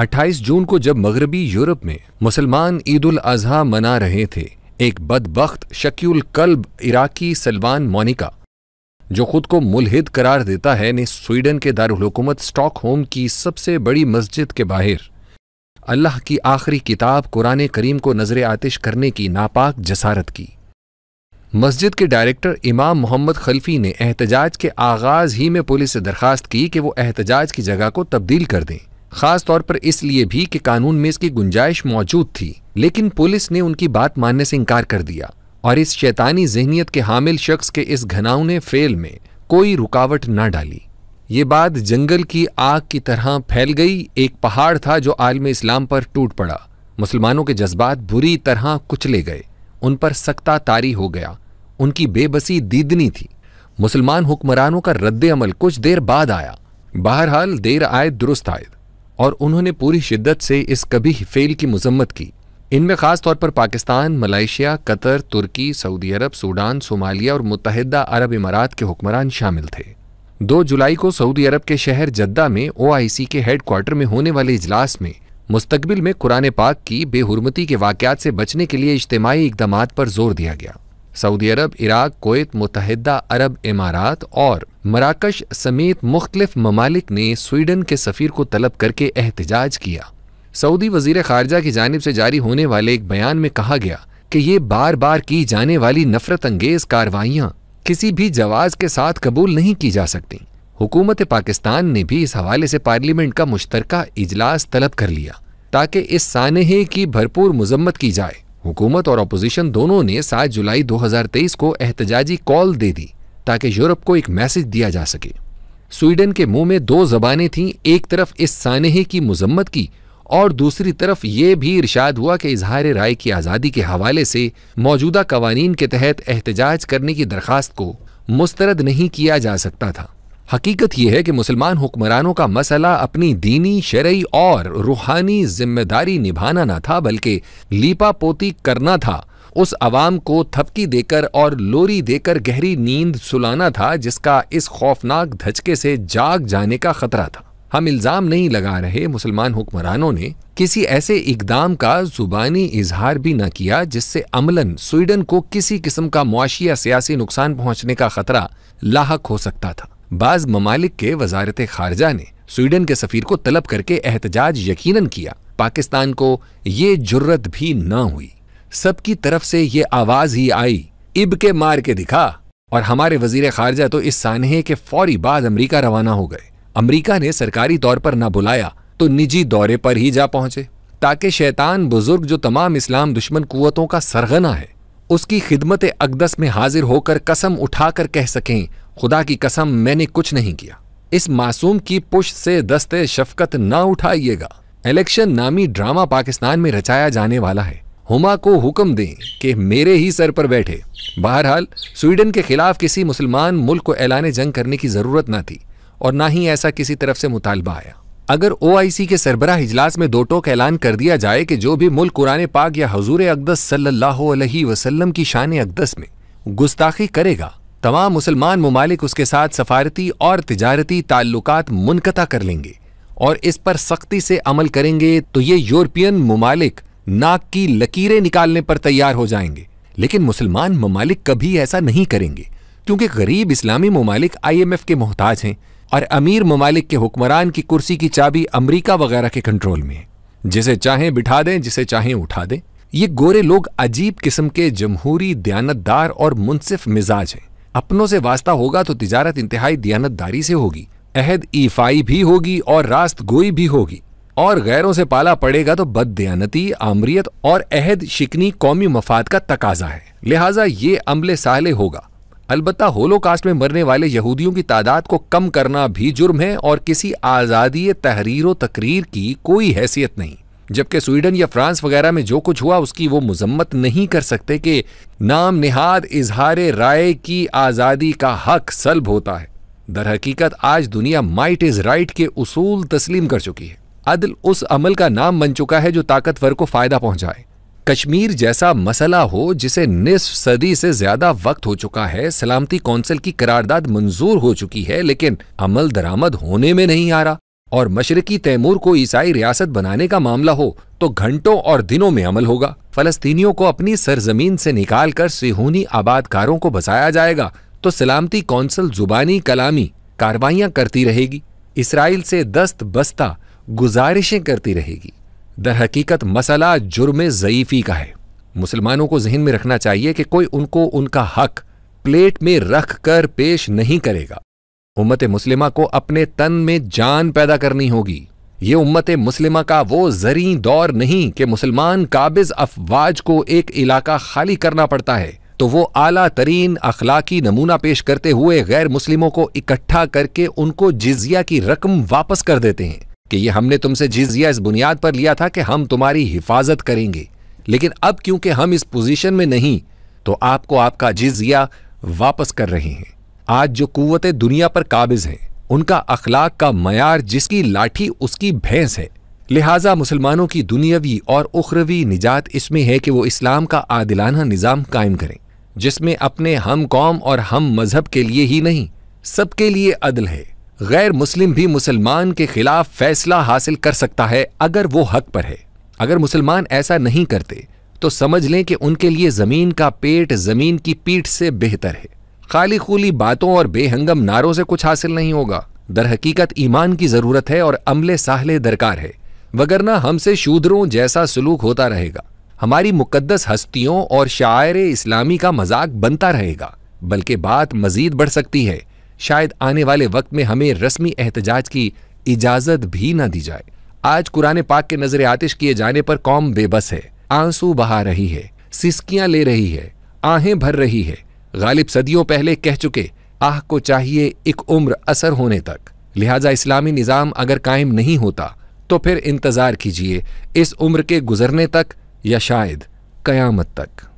28 जून को जब मगरबी यूरोप में मुसलमान ईद उल अजहा मना रहे थे एक बदबخت शक्यूल कल्ब इराकी सलमान मोनिका जो खुद को मुलहिद करार देता है ने स्वीडन के दारकूमत स्टॉकहोम की सबसे बड़ी मस्जिद के बाहर अल्लाह की आखिरी किताब कुरान करीम को नजर आतिश करने की नापाक जसारत की मस्जिद के डायरेक्टर इमाम मोहम्मद खल्फी ने एहतजाज के आगाज ही में पुलिस से दरख्वास्त की कि वो एहतजाज की जगह को तब्दील कर दें खास तौर पर इसलिए भी कि कानून में इसकी गुंजाइश मौजूद थी लेकिन पुलिस ने उनकी बात मानने से इनकार कर दिया और इस शैतानी जहनीत के हामिल शख्स के इस घनावने फेल में कोई रुकावट न डाली ये बात जंगल की आग की तरह फैल गई एक पहाड़ था जो आलम इस्लाम पर टूट पड़ा मुसलमानों के जज्बात बुरी तरह कुचले गए उन पर सख्ता तारी हो गया उनकी बेबसी दीदनी थी मुसलमान हुक्मरानों का रद्द अमल कुछ देर बाद आया बहरहाल देर आए दुरुस्त आयद और उन्होंने पूरी शिद्दत से इस कभी फेल की मजम्मत की इनमें ख़ास तौर पर पाकिस्तान मलाइशिया कतर तुर्की सऊदी अरब सूडान सोमालिया और मुतहदा अरब इमारात के हुक्मरान शामिल थे दो जुलाई को सऊदी अरब के शहर जद्दा में ओआईसी के हेडक्वार्टर में होने वाले इजलास में मुस्तबिल में कुरान पाक की बेहरमती के वाक़ से बचने के लिए इज्तमाही इकदाम पर जोर दिया गया सऊदी अरब इराक कोत मुतहदा अरब इमारात और मराकश समेत मुख्तलिफ ममालिक ने स्वीडन के सफ़ीर को तलब करके एहतजाज किया सऊदी वजीर खारजा की जानब से जारी होने वाले एक बयान में कहा गया कि ये बार बार की जाने वाली नफरत अंगेज कार्रवाइयाँ किसी भी जवाज के साथ कबूल नहीं की जा सकती हुकूमत पाकिस्तान ने भी इस हवाले से पार्लियामेंट का मुश्तरक इजलास तलब कर लिया ताकि इस सानहे की भरपूर मजम्मत की जाए हुकूमत और अपोजिशन दोनों ने 7 जुलाई 2023 को एहतजाजी कॉल दे दी ताकि यूरोप को एक मैसेज दिया जा सके स्वीडन के मुंह में दो जबानें थीं एक तरफ इस सानहे की मजम्मत की और दूसरी तरफ ये भी इरशाद हुआ कि इजहार राय की आज़ादी के हवाले से मौजूदा कवानीन के तहत एहतजाज करने की दरख्वास्त को मुस्तरद नहीं किया जा सकता था हकीकत यह है कि मुसलमान हुक्मरानों का मसला अपनी दीनी शरय और रूहानी जिम्मेदारी निभाना ना था बल्कि लीपा पोती करना था उस आवाम को थपकी देकर और लोरी देकर गहरी नींद सुलाना था जिसका इस खौफनाक धचके से जाग जाने का खतरा था हम इल्ज़ाम नहीं लगा रहे मुसलमान हुक्मरानों ने किसी ऐसे इकदाम का ज़ुबानी इजहार भी न किया जिससे अमलन स्वीडन को किसी किस्म का मुआशिया सियासी नुकसान पहुंचने का खतरा लाक हो सकता था बाज ममालिक के वजारत खारजा ने स्वीडन के सफीर को तलब करके एहतजाज यकीनन किया पाकिस्तान को ये जुर्रत भी ना हुई सबकी तरफ से ये आवाज ही आई इब के मार के दिखा और हमारे वजीर खारजा तो इस सानहे के फौरी बाद अमरीका रवाना हो गए अमरीका ने सरकारी तौर पर ना बुलाया तो निजी दौरे पर ही जा पहुंचे ताकि शैतान बुजुर्ग जो तमाम इस्लाम दुश्मन कुतों का सरगना है उसकी खिदमत अकदस में हाजिर होकर कसम उठाकर कह सकें खुदा की कसम मैंने कुछ नहीं किया इस मासूम की पुश से दस्ते शफकत ना उठाइएगा इलेक्शन नामी ड्रामा पाकिस्तान में रचाया जाने वाला है हुमा को हुक्म दें कि मेरे ही सर पर बैठे बहरहाल स्वीडन के खिलाफ किसी मुसलमान मुल्क को ऐलान जंग करने की ज़रूरत ना थी और ना ही ऐसा किसी तरफ से मुतालबा आया अगर ओ आई सी के सरबराह इजलास में दो टोक ऐलान कर दिया जाए कि जो भी मुल्क कुरान पाक या हजूर अकदस सल्ला वसलम की शान अकदस में गुस्ताखी करेगा तमाम मुसलमान ममालिक उसके साथ सफारती और तजारती ताल्लुक मुनकता कर लेंगे और इस पर सख्ती से अमल करेंगे तो ये यूरोपियन ममालिक नाक की लकीरें निकालने पर तैयार हो जाएंगे लेकिन मुसलमान ममालिक कभी ऐसा नहीं करेंगे क्योंकि गरीब इस्लामी ममालिक आईएमएफ के मोहताज हैं और अमीर ममालिक के हुक्मरान की कुर्सी की चाबी अमरीका वगैरह के कंट्रोल में है जिसे चाहें बिठा दें जिसे चाहें उठा दें ये गोरे लोग अजीब किस्म के जमहूरी दयानतदार और मुनसिफ मिजाज हैं अपनों से वास्ता होगा तो तिजारत इंतहाई दियानतदारी से होगी अहद ईफाई भी होगी और रास्त गोई भी होगी और गैरों से पाला पड़ेगा तो बद दयानती आमरीत और अहद शिकनी कौमी मफाद का तकाजा है लिहाजा ये अमले साले होगा अलबत् होलोकास्ट में मरने वाले यहूदियों की तादाद को कम करना भी जुर्म है और किसी आज़ादी तहरीर व तकरीर की कोई हैसियत नहीं जबकि स्वीडन या फ्रांस वगैरह में जो कुछ हुआ उसकी वो मजम्मत नहीं कर सकते कि नाम निहाद इजहार राय की आज़ादी का हक सलब होता है दर हकीकत आज दुनिया माइट इज़ राइट के उसूल तस्लीम कर चुकी है अदल उस अमल का नाम बन चुका है जो ताकतवर को फ़ायदा पहुंचाए कश्मीर जैसा मसला हो जिसे निसफ सदी से ज़्यादा वक्त हो चुका है सलामती कौंसिल की करारदाद मंजूर हो चुकी है लेकिन अमल दरामद होने में नहीं आ रहा और मशरकी तैमूर को ईसाई रियासत बनाने का मामला हो तो घंटों और दिनों में अमल होगा फलस्तीनियों को अपनी सरजमीन से निकालकर सिहूनी आबादकारों को बसाया जाएगा तो सलामती कौंसिल जुबानी कलामी कार्रवाइयां करती रहेगी इसराइल से दस्त बस्ता गुजारिशें करती रहेगी दर हकीकत मसला जुर्म ज़यीफ़ी का है मुसलमानों को जहन में रखना चाहिए कि कोई उनको उनका हक प्लेट में रख कर पेश नहीं करेगा उम्मत मुस्लिमा को अपने तन में जान पैदा करनी होगी ये उम्मत मुस्लिमा का वो जरी दौर नहीं कि मुसलमान काबिज अफवाज को एक इलाका खाली करना पड़ता है तो वो आला तरीन अखलाकी नमूना पेश करते हुए गैर मुस्लिमों को इकट्ठा करके उनको जिजिया की रकम वापस कर देते हैं कि ये हमने तुमसे जिजिया इस बुनियाद पर लिया था कि हम तुम्हारी हिफाजत करेंगे लेकिन अब क्योंकि हम इस पोजीशन में नहीं तो आपको आपका जिजिया वापस कर रहे हैं आज जो कुतें दुनिया पर काबिज हैं उनका अखलाक का मैार जिसकी लाठी उसकी भैंस है लिहाजा मुसलमानों की दुनियावी और उखरवी निजात इसमें है कि वो इस्लाम का आदिलाना निज़ाम कायम करें जिसमें अपने हम कौम और हम मजहब के लिए ही नहीं सबके लिए अदल है गैर मुस्लिम भी मुसलमान के खिलाफ फैसला हासिल कर सकता है अगर वो हक पर है अगर मुसलमान ऐसा नहीं करते तो समझ लें कि उनके लिए ज़मीन का पेट ज़मीन की पीठ से बेहतर है खाली खूली बातों और बेहंगम नारों से कुछ हासिल नहीं होगा दर हकीकत ईमान की ज़रूरत है और अमले साहले दरकार है वगरना हमसे शूद्रों जैसा सलूक होता रहेगा हमारी मुकद्दस हस्तियों और शायर इस्लामी का मजाक बनता रहेगा बल्कि बात मजीद बढ़ सकती है शायद आने वाले वक्त में हमें रस्मी एहतजाज की इजाज़त भी ना दी जाए आज कुरान पाक के नज़र आतिश किए जाने पर कौम बेबस है आंसू बहा रही है सिस्कियां ले रही है आहें भर रही है गालिब सदियों पहले कह चुके आह को चाहिए एक उम्र असर होने तक लिहाजा इस्लामी निज़ाम अगर कायम नहीं होता तो फिर इंतज़ार कीजिए इस उम्र के गुजरने तक या शायद कयामत तक